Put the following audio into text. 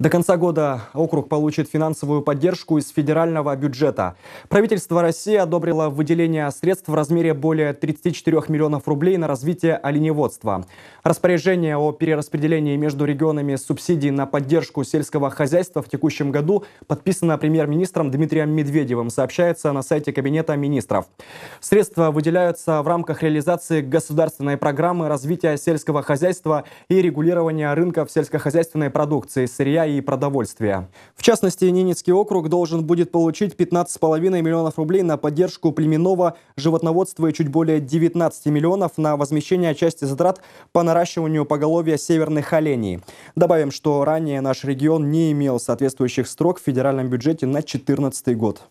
До конца года округ получит финансовую поддержку из федерального бюджета. Правительство России одобрило выделение средств в размере более 34 миллионов рублей на развитие оленеводства. Распоряжение о перераспределении между регионами субсидий на поддержку сельского хозяйства в текущем году подписано премьер-министром Дмитрием Медведевым, сообщается на сайте Кабинета министров. Средства выделяются в рамках реализации государственной программы развития сельского хозяйства и регулирования рынков сельскохозяйственной продукции, сырья и продовольствия. В частности, Ненецкий округ должен будет получить 15,5 миллионов рублей на поддержку племенного животноводства и чуть более 19 миллионов на возмещение части затрат по наращиванию поголовья северных оленей. Добавим, что ранее наш регион не имел соответствующих строк в федеральном бюджете на 2014 год.